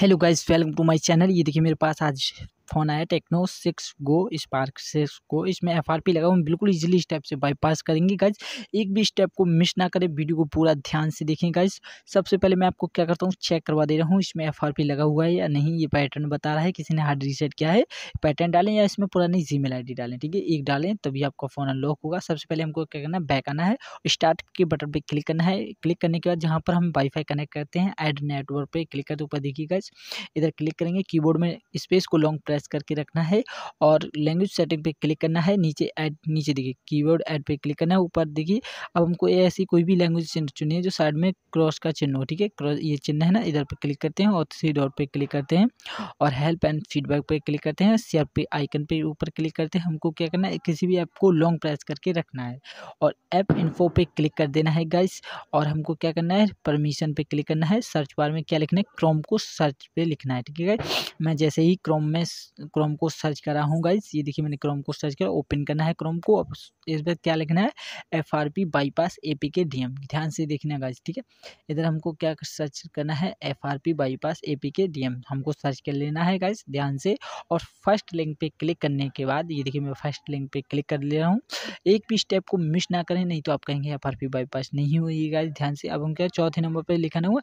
hello guys welcome to my channel ये देखिए मेरे पास आज फ़ोन आया Tecno six go spark six को इसमें एफ आर पी लगा हुआ बिल्कुल ईजिली स्टेप से बाईपास करेंगे गाइज एक भी स्टेप को मिस ना करें वीडियो को पूरा ध्यान से देखें गाइज सबसे पहले मैं आपको क्या करता हूँ चेक करवा दे रहा हूँ इसमें एफ आर पी लगा हुआ है या नहीं ये पैटर्न बता रहा है किसी ने हार्ड रीसेट किया है पैटर्न डालें या इसमें पुरानी जी मेल आई डी डालें ठीक है एक डालें तभी आपका फ़ोन अनलॉक होगा सबसे पहले हमको क्या करना है बैक आना है स्टार्ट के बटन पर क्लिक करना है क्लिक करने के बाद जहाँ पर हम वाईफाई कनेक्ट करते हैं एड नेटवर्क पर क्लिक करते ऊपर देखिए गाइज इधर क्लिक करेंगे कीबोर्ड में स्पेस को लॉन्ग प्रेस प्रेस करके रखना है और लैंग्वेज सेटिंग पे क्लिक करना है नीचे ऐड नीचे देखिए कीबोर्ड ऐड पे क्लिक करना है ऊपर देखिए अब हमको ऐसी कोई भी लैंग्वेज चिन्ह चुनी है जो साइड में क्रॉस का चिन्ह हो ठीक है क्रॉस ये चिन्ह है ना इधर पर क्लिक करते हैं और थ्री डॉट पर क्लिक करते हैं और हेल्प एंड फीडबैक पर क्लिक करते हैं सी पे आइकन पर ऊपर क्लिक करते हैं हमको क्या करना है किसी भी ऐप को लॉन्ग प्रेस करके रखना है और ऐप इन्फो पे क्लिक कर देना है गाइस और हमको क्या करना है परमिशन पर क्लिक करना है सर्च बार में क्या लिखना है क्रोम को सर्च पे लिखना है ठीक है मैं जैसे ही क्रोम में क्रोम को सर्च करा हूँ गाइज ये देखिए मैंने क्रोम को सर्च करा ओपन करना है क्रोम को अब इस पर क्या लिखना है F R P bypass A P K D M ध्यान से देखना गाइज ठीक है इधर हमको क्या सर्च करना है F R P bypass A P K D M हमको सर्च कर लेना है गाइज ध्यान से और फर्स्ट लिंक पे क्लिक करने के बाद ये देखिए मैं फर्स्ट लिंक पे क्लिक कर ले रहा हूँ एक भी स्टेप को मिस ना करें नहीं तो आप कहेंगे एफ आर पी बाईपास नहीं हुई गाइज ध्यान से अब हम क्या चौथे नंबर पर लिखना हुआ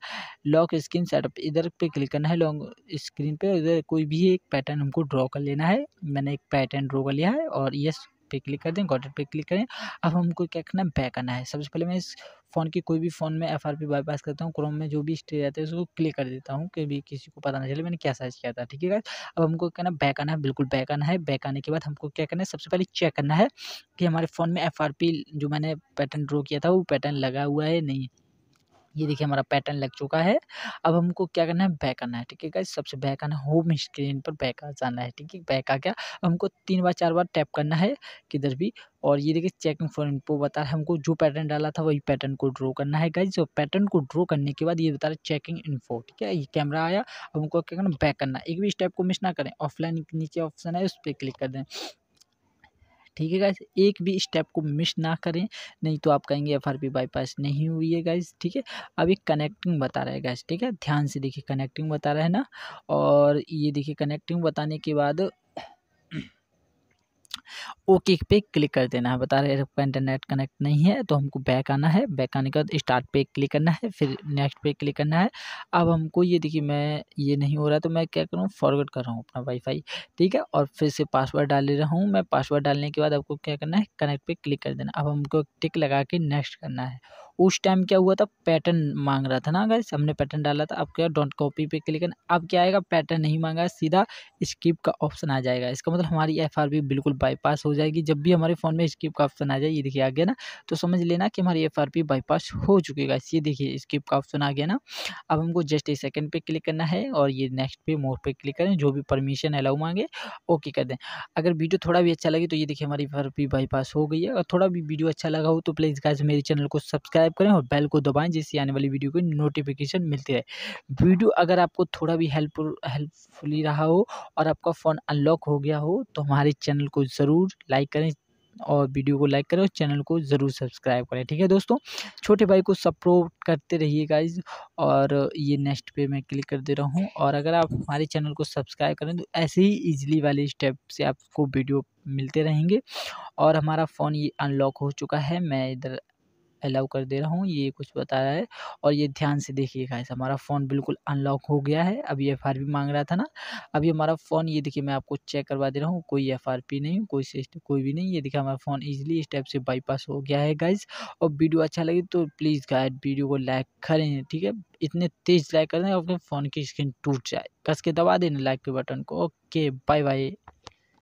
लॉक स्क्रीन सेटअप इधर पे क्लिक करना है लॉन्ग स्क्रीन पे इधर कोई भी एक पैटर्न हमको ड्रॉ कर लेना है मैंने एक पैटर्न ड्रॉ कर लिया है और यस पे क्लिक कर दें गॉडर पे क्लिक करें अब हमको क्या करना है बैक आना है सबसे पहले मैं इस फ़ोन की कोई भी फ़ोन में एफ आर पी बाईपास करता हूँ क्रोम में जो भी स्टेज रहता है उसको क्लिक कर देता हूँ कि किसी को पता ना चले मैंने क्या सर्च किया था ठीक है अब हमको क्या करना बैक आना है बिल्कुल बैक आना है बैक आने के बाद हमको क्या करना है सबसे पहले चेक करना है कि हमारे फ़ोन में एफ आर पी जो मैंने पैटर्न ड्रॉ किया था वो पैटर्न लगा हुआ है नहीं ये देखिए हमारा पैटर्न लग चुका है अब हमको क्या करना है बैक आना है ठीक है गाइज सबसे बैक आना है होम स्क्रीन पर बैक आ जाना है ठीक है बैक आ गया हमको तीन बार चार बार टैप करना है किधर भी और ये देखिए चेकिंग फॉर इनपो बता रहा है हमको जो पैटर्न डाला था वही पैटर्न को ड्रॉ करना है गाइज पैटर्न को ड्रॉ करने के बाद ये बता रहा है चेकिंग इनफो ठीक है ये कैमरा आया अब हमको क्या करना बैक करना एक भी स्टेप को मिस ना करें ऑफलाइन नीचे ऑप्शन है उस पर क्लिक कर दें ठीक है गाइस एक भी स्टेप को मिस ना करें नहीं तो आप कहेंगे एफ आर पी बाईपास नहीं हुई है गाइस ठीक है अब कनेक्टिंग बता रहा है गाइस ठीक है ध्यान से देखिए कनेक्टिंग बता रहा है ना और ये देखिए कनेक्टिंग बताने के बाद ओके पे क्लिक कर देना है बता रहे आपका इंटरनेट कनेक्ट नहीं है तो हमको बैक आना है बैक आने के बाद स्टार्ट पे क्लिक करना है फिर नेक्स्ट पे क्लिक करना है अब हमको ये देखिए मैं ये नहीं हो रहा तो मैं क्या करूँ फॉरवर्ड कर रहा हूँ अपना वाईफाई ठीक है और फिर से पासवर्ड डाल रहा हूँ मैं पासवर्ड डालने के बाद आपको क्या करना है कनेक्ट पर क्लिक कर देना अब हमको टिक लगा के नेक्स्ट करना है उस टाइम क्या हुआ था पैटर्न मांग रहा था ना अगर हमने पैटर्न डाला था अब क्या डोंट कॉपी पे क्लिक करना अब क्या आएगा पैटर्न नहीं मांगा सीधा स्किप का ऑप्शन आ जाएगा इसका मतलब हमारी एफ बिल्कुल बाईपास हो जाएगी जब भी हमारे फ़ोन में स्किप का ऑप्शन आ जाए ये देखिए आ गया ना तो समझ लेना कि हमारी एफ बाईपास हो चुकी है ये देखिए स्किप का ऑप्शन आ गया ना अब हमको जस्ट एक सेकेंड पर क्लिक करना है और ये नेक्स्ट पे मोर पे क्लिक करें जो भी परमिशन अलाउ मांगे ओके कर दें अगर वीडियो थोड़ा भी अच्छा लगे तो ये देखिए हमारी एफ बाईपास हो गई है और थोड़ा भी वीडियो अच्छा लगा हो तो प्लीज़ गाइज मेरे चैनल को सब्सक्राइब सब्सक्राइब करें और बेल को दबाएं जिससे आने वाली वीडियो की नोटिफिकेशन मिलती रहे वीडियो अगर आपको थोड़ा भी हेल्प हेल्पफुली रहा हो और आपका फ़ोन अनलॉक हो गया हो तो हमारे चैनल को ज़रूर लाइक करें और वीडियो को लाइक करें और चैनल को ज़रूर सब्सक्राइब करें ठीक है दोस्तों छोटे भाई को सपोर्ट करते रहिए गाइज और ये नेक्स्ट पे मैं क्लिक कर दे रहा हूँ और अगर आप हमारे चैनल को सब्सक्राइब करें तो ऐसे ही इजीली वाले स्टेप से आपको वीडियो मिलते रहेंगे और हमारा फ़ोन ये अनलॉक हो चुका है मैं इधर अलाउ कर दे रहा हूँ ये कुछ बता रहा है और ये ध्यान से देखिए गाइस हमारा फ़ोन बिल्कुल अनलॉक हो गया है अभी एफ भी मांग रहा था ना अभी हमारा फ़ोन ये देखिए मैं आपको चेक करवा दे रहा हूँ कोई एफ नहीं कोई कोई भी नहीं ये देखिए हमारा फ़ोन ईजिली इस टाइप से बाईपास हो गया है गाइज और वीडियो अच्छा लगे तो प्लीज़ गाइड वीडियो को लाइक करें ठीक है इतने तेज़ लाइक करें अपने फ़ोन की स्क्रीन टूट जाए कस के दबा देना लाइक के बटन को ओके बाय बाय